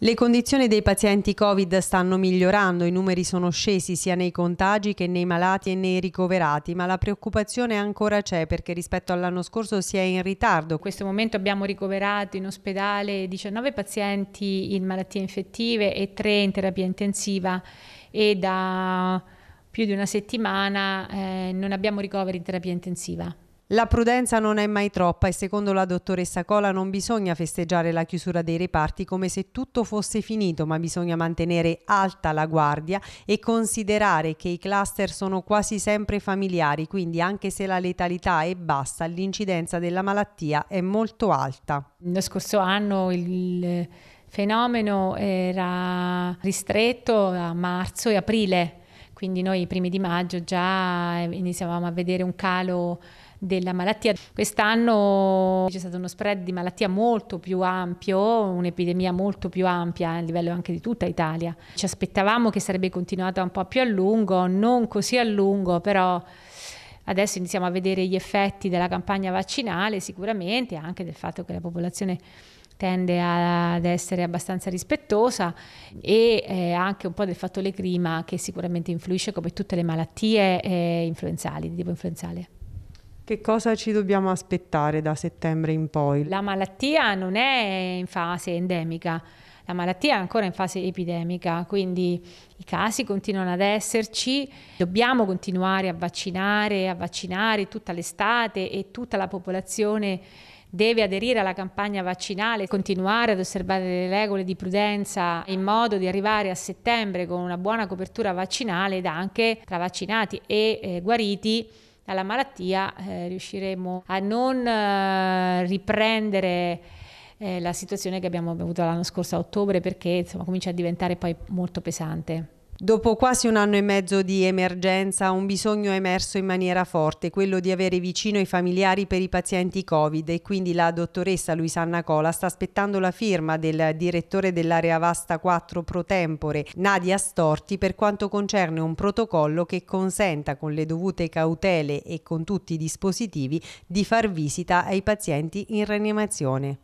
Le condizioni dei pazienti Covid stanno migliorando, i numeri sono scesi sia nei contagi che nei malati e nei ricoverati, ma la preoccupazione ancora c'è perché rispetto all'anno scorso si è in ritardo. In questo momento abbiamo ricoverato in ospedale 19 pazienti in malattie infettive e 3 in terapia intensiva e da più di una settimana eh, non abbiamo ricoveri in terapia intensiva. La prudenza non è mai troppa e secondo la dottoressa Cola non bisogna festeggiare la chiusura dei reparti come se tutto fosse finito, ma bisogna mantenere alta la guardia e considerare che i cluster sono quasi sempre familiari, quindi anche se la letalità è bassa, l'incidenza della malattia è molto alta. Lo scorso anno il fenomeno era ristretto a marzo e aprile quindi noi i primi di maggio già eh, iniziavamo a vedere un calo della malattia. Quest'anno c'è stato uno spread di malattia molto più ampio, un'epidemia molto più ampia a livello anche di tutta Italia. Ci aspettavamo che sarebbe continuata un po' più a lungo, non così a lungo, però adesso iniziamo a vedere gli effetti della campagna vaccinale sicuramente, anche del fatto che la popolazione tende ad essere abbastanza rispettosa e eh, anche un po' del fattore clima che sicuramente influisce come tutte le malattie eh, influenzali, di tipo influenzale. Che cosa ci dobbiamo aspettare da settembre in poi? La malattia non è in fase endemica, la malattia è ancora in fase epidemica, quindi i casi continuano ad esserci, dobbiamo continuare a vaccinare, a vaccinare tutta l'estate e tutta la popolazione deve aderire alla campagna vaccinale, continuare ad osservare le regole di prudenza in modo di arrivare a settembre con una buona copertura vaccinale ed anche tra vaccinati e eh, guariti dalla malattia eh, riusciremo a non eh, riprendere eh, la situazione che abbiamo avuto l'anno scorso a ottobre perché insomma, comincia a diventare poi molto pesante. Dopo quasi un anno e mezzo di emergenza, un bisogno è emerso in maniera forte, quello di avere vicino i familiari per i pazienti Covid e quindi la dottoressa Luisanna Cola sta aspettando la firma del direttore dell'area vasta 4 pro tempore, Nadia Storti, per quanto concerne un protocollo che consenta con le dovute cautele e con tutti i dispositivi di far visita ai pazienti in reanimazione.